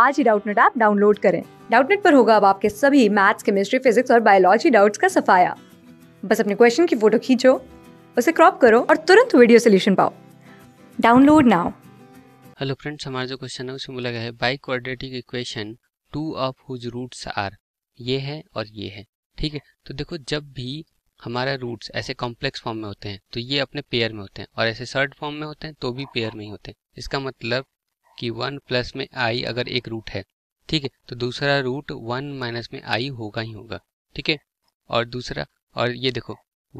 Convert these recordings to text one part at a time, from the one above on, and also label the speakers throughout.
Speaker 1: आज ही Doubtnut app download करें डाउटनेट पर होगा अब आपके सभी मैथ्स केमिस्ट्री फिजिक्स और बायोलॉजी डाउट्स का सफाया बस अपने क्वेश्चन की फोटो खींचो उसे क्रॉप करो और तुरंत वीडियो सोल्यूशन पाओ डाउनलोड नाउ हेलो फ्रेंड्स हमारा जो क्वेश्चन है उसमें बोला गया है biquadratic equation two of whose roots are ये है और ये है ठीक है तो देखो जब भी हमारा रूट्स ऐसे कॉम्प्लेक्स फॉर्म में होते हैं तो ये अपने पेयर में होते हैं और ऐसे सर्ड फॉर्म में होते हैं तो भी पेयर में ही होते हैं इसका मतलब कि वन प्लस में आई अगर एक रूट है ठीक है तो दूसरा रूट वन माइनस में आई होगा ही होगा ठीक है और दूसरा और ये देखो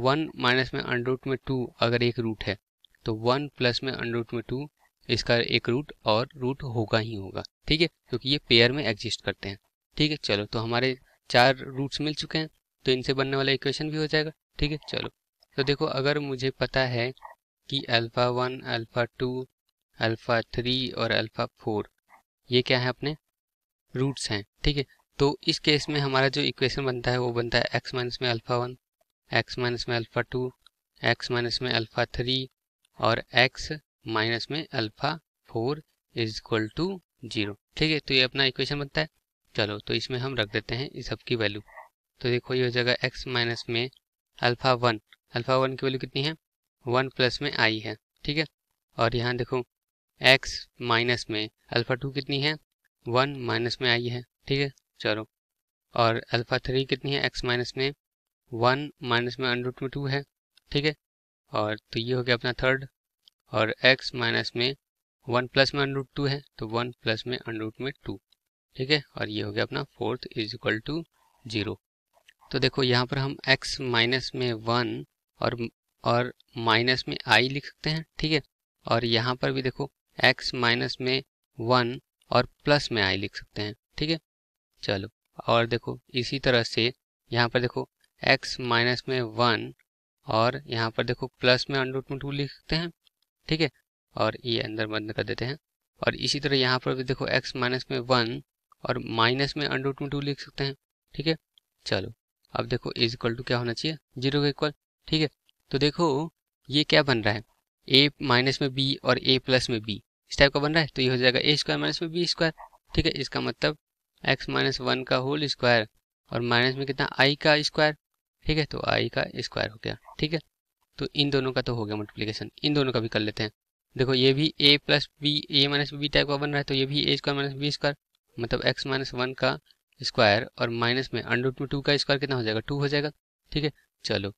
Speaker 1: वन माइनस में अंडर रूट में टू अगर एक रूट है तो वन प्लस में अंडर रूट में टू इसका एक रूट और रूट होगा ही होगा ठीक है क्योंकि ये पेयर में एग्जिस्ट करते हैं ठीक है चलो तो हमारे चार रूट्स मिल चुके हैं तो इनसे बनने वाला इक्वेशन भी हो जाएगा ठीक है चलो तो देखो अगर मुझे पता है कि alpha one alpha two alpha three और अल्फ़ा फोर ये क्या है अपने रूट्स हैं ठीक है तो इस केस में हमारा जो इक्वेशन बनता है वो बनता है एक्स माइनस में अल्फ़ा वन एक्स माइनस में अल्फ़ा टू एक्स माइनस में अल्फ़ा थ्री और एक्स माइनस में alpha four is equal to zero ठीक है तो ये अपना इक्वेशन बनता है चलो तो इसमें हम रख देते हैं इस सबकी वैल्यू तो देखो ये हो जाएगा एक्स माइनस में अल्फ़ा वन अल्फ़ा वन की वैल्यू कितनी है वन प्लस में आई है ठीक है और यहाँ देखो एक्स माइनस में अल्फ़ा टू कितनी है वन माइनस में आई है ठीक है चलो और अल्फ़ा थ्री कितनी है एक्स माइनस में वन माइनस में अंडर में टू है ठीक है और तो ये हो गया अपना थर्ड और एक्स माइनस में वन प्लस में अंडर टू है तो वन प्लस में अंडर में टू ठीक है और ये हो गया अपना fourth is equal to zero तो देखो यहाँ पर हम एक्स माइनस में वन और और माइनस में आई लिख सकते हैं ठीक है और यहाँ पर भी देखो एक्स माइनस में वन और प्लस में आई लिख सकते हैं ठीक है चलो और देखो इसी तरह से यहाँ पर देखो एक्स माइनस में वन और यहाँ पर देखो प्लस में अंडर में टू लिख सकते हैं ठीक है और ये अंदर बंद कर देते हैं और इसी तरह यहाँ पर भी देखो एक्स माइनस में वन और माइनस में अंडर में टू लिख सकते हैं ठीक है चलो अब देखो इज इक्वल टू क्या होना चाहिए जीरो का इक्वल ठीक है तो देखो ये क्या बन रहा है ए माइनस में बी और ए प्लस में बी इस टाइप का बन रहा है तो ये हो जाएगा ए स्क्वायर माइनस में बी स्क्वायर ठीक है इसका मतलब एक्स माइनस वन का होल स्क्वायर और माइनस में कितना आई का स्क्वायर ठीक है तो आई का स्क्वायर हो गया ठीक है तो इन दोनों का तो हो गया मल्टीप्लीकेशन इन दोनों का भी कर लेते हैं देखो ये भी A plus B A minus B type का बन रहा है तो ये भी A square minus B square मतलब एक्स माइनस वन का स्क्वायर और माइनस में अंडर में टू का स्क्वायर कितना हो जाएगा टू हो जाएगा ठीक है चलो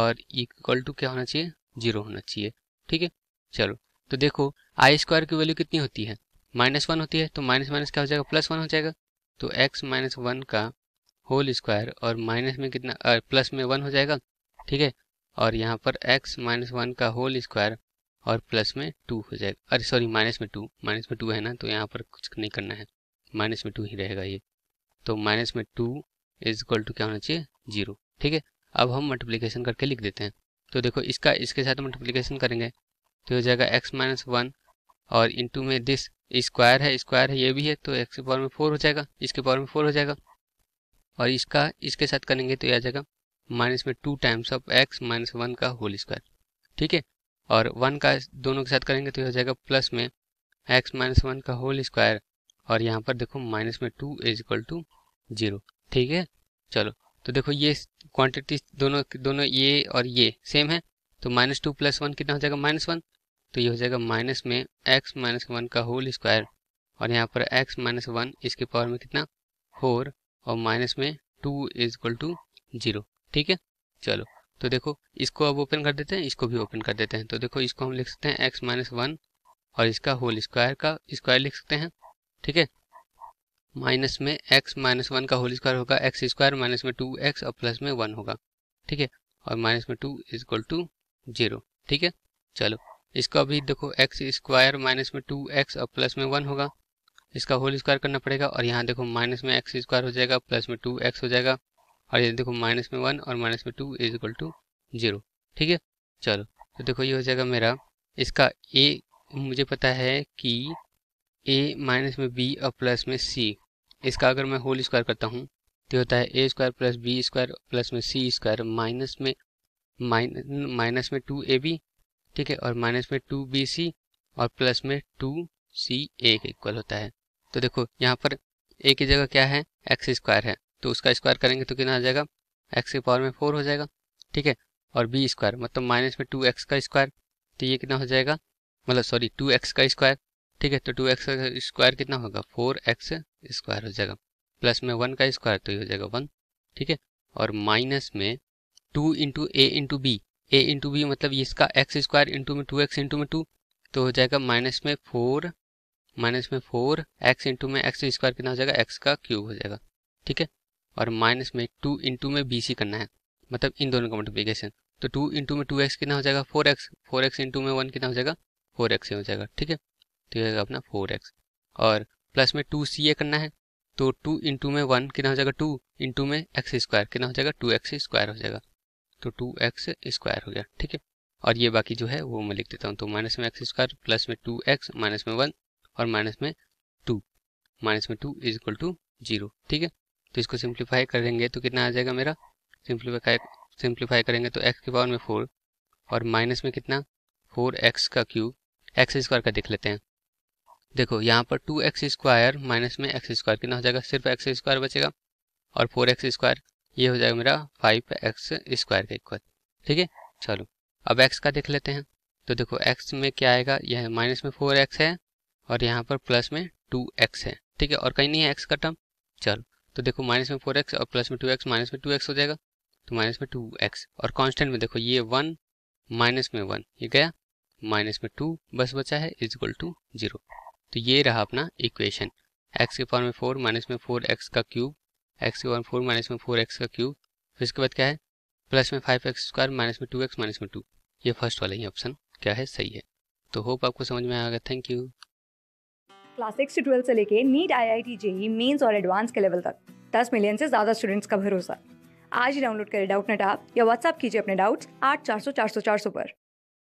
Speaker 1: और इक्वल टू क्या होना चाहिए जीरो होना चाहिए ठीक है चलो तो देखो आई स्क्वायर की वैल्यू कितनी होती है माइनस वन होती है तो माइनस माइनस क्या हो जाएगा प्लस वन हो जाएगा तो एक्स माइनस वन का होल स्क्वायर और माइनस में कितना आ, प्लस में वन हो जाएगा ठीक है और यहाँ पर एक्स माइनस वन का होल स्क्वायर और प्लस में टू हो जाएगा अरे सॉरी माइनस में टू माइनस में टू है ना तो यहाँ पर कुछ नहीं करना है माइनस में टू ही रहेगा ये तो माइनस में टू इज इक्वल टू क्या होना चाहिए जीरो ठीक है अब हम मल्टीप्लीकेशन करके लिख देते हैं तो देखो इसका इसके साथ मल्टीप्लीकेशन करेंगे तो हो जाएगा एक्स माइनस वन और इंटू में दिस स्क्वायर है स्क्वायर है ये भी है तो एक्स के पावर में फोर हो जाएगा इसके पावर में फोर हो जाएगा और इसका इसके साथ करेंगे तो यह आ जाएगा माइनस में two times of X minus one का होल स्क्वायर ठीक है और वन का दोनों के साथ करेंगे तो यह हो जाएगा प्लस में एक्स माइनस वन का होल स्क्वायर और यहाँ पर देखो माइनस में two is equal to zero ठीक है चलो तो देखो ये क्वांटिटी दोनों दोनों ये और ये सेम है तो माइनस टू प्लस वन कितना हो जाएगा माइनस वन तो ये हो जाएगा माइनस में एक्स माइनस वन का होल स्क्वायर और यहाँ पर एक्स माइनस वन इसके पावर में कितना फोर और माइनस में two is equal to zero ठीक है चलो तो देखो इसको अब ओपन कर देते हैं इसको भी ओपन कर देते हैं तो देखो इसको हम लिख सकते हैं एक्स माइनस वन और इसका होल स्क्वायर का स्क्वायर लिख सकते हैं ठीक है माइनस में एक्स माइनस वन का होल स्क्वायर होगा एक्स स्क्वायर माइनस में टू एक्स और प्लस में वन होगा ठीक है और माइनस में two is equal to zero ठीक है चलो इसका भी देखो एक्स स्क्वायर माइनस में टू एक्स और प्लस में वन होगा इसका होल स्क्वायर करना पड़ेगा और यहाँ देखो माइनस में एक्स स्क्वायर हो जाएगा प्लस में टू एक्स हो जाएगा और ये देखो माइनस में वन और माइनस में two is equal to zero ठीक है चलो तो देखो ये हो जाएगा मेरा इसका ए मुझे पता है कि ए माइनस में बी और प्लस में सी इसका अगर मैं होल स्क्वायर करता हूँ तो होता है A square plus B square plus में सी स्क्वायर माइनस में माइनस में टू ए बी ठीक है और माइनस में टू बी सी और प्लस में टू सी ए इक्वल होता है तो देखो यहाँ पर ए की जगह क्या है एक्स स्क्वायर है तो उसका स्क्वायर करेंगे तो कितना आ जाएगा एक्स के पावर में फोर हो जाएगा ठीक है और बी स्क्वायर मतलब माइनस में टू एक्स का स्क्वायर तो ये कितना हो जाएगा मतलब सॉरी टू एक्स का स्क्वायर ठीक है तो टू एक्स का स्क्वायर कितना होगा फोर एक्स स्क्वायर हो जाएगा प्लस में वन का स्क्वायर तो ये हो जाएगा वन ठीक है और माइनस में two into A into B A into B मतलब इसका एक्स स्क्वायर इंटू में टू एक्स इंटू में टू तो हो जाएगा माइनस में फोर माइनस में फोर एक्स इंटू में एक्स स्क्वायर कितना हो जाएगा एक्स का क्यूब हो जाएगा ठीक है और माइनस में टू इंटू में बी सी करना है मतलब इन दोनों का मल्टीप्लीकेशन तो टू इंटू में टू एक्स कितना हो जाएगा four X four X into में वन कितना हो जाएगा फोर एक्स हो जाएगा ठीक है तो ये होगा अपना फोर एक्स और प्लस में टू सी ए करना है तो टू इंटू में वन कितना हो जाएगा टू इंटू में एक्स स्क्वायर कितना हो जाएगा टू एक्स स्क्वायर हो जाएगा तो टू एक्स स्क्वायर हो गया ठीक है और ये बाकी जो है वो मैं लिख देता हूँ तो माइनस में एक्स स्क्वायर प्लस में टू एक्स माइनस में वन और माइनस में टू माइनस में two is equal to zero ठीक है तो इसको सिंप्लीफाई करेंगे तो कितना आ जाएगा मेरा सिंप्लीफाई सिंप्लीफाई करेंगे तो एक्स के पावर में फोर और माइनस में कितना फोर एक्स का क्यूब एक्स स्क्वायर का देख लेते हैं देखो यहाँ पर टू एक्स स्क्वायर माइनस में एक्स स्क्वायर कितना हो जाएगा सिर्फ एक्स स्क्वायर बचेगा और फोर एक्स स्क्वायर ये हो जाएगा मेरा फाइव एक्स स्क्वायर का इक्वल ठीक है चलो अब एक्स का देख लेते हैं तो देखो एक्स में क्या आएगा यह माइनस में फोर एक्स है और यहाँ पर प्लस में टू एक्स है ठीक है और कहीं नहीं है एक्स का टर्म चलो तो देखो माइनस में फोर एक्स और प्लस में टू एक्स माइनस में टू एक्स हो जाएगा तो माइनस में टू एक्स और कॉन्स्टेंट में देखो ये वन माइनस में वन ये गया माइनस में टू बस बचा है इज इक्वल टू जीरो तो ये रहा अपना इक्वेशन एक्स के पावर में फोर माइनस में फोर एक्स का cube X one four minus में फोर एक्स का क्यूब फिर इसके बाद क्या है प्लस में फाइव एक्स स्क्वायर माइनस में टू एक्स माइनस में टू ये फर्स्ट वाला ही ऑप्शन क्या है सही है तो होप आपको समझ में आएगा थैंक यू क्लास सिक्स से ट्वेल्थ से लेके NEET I I T JEE mains और एडवांस के लेवल तक दस मिलियन से ज़्यादा स्टूडेंट्स का भरोसा आज ही डाउनलोड करें डाउट नेट आप या व्हाट्सअप कीजिए अपने डाउट्स आठ चार सौ चार सौ चार सौ पर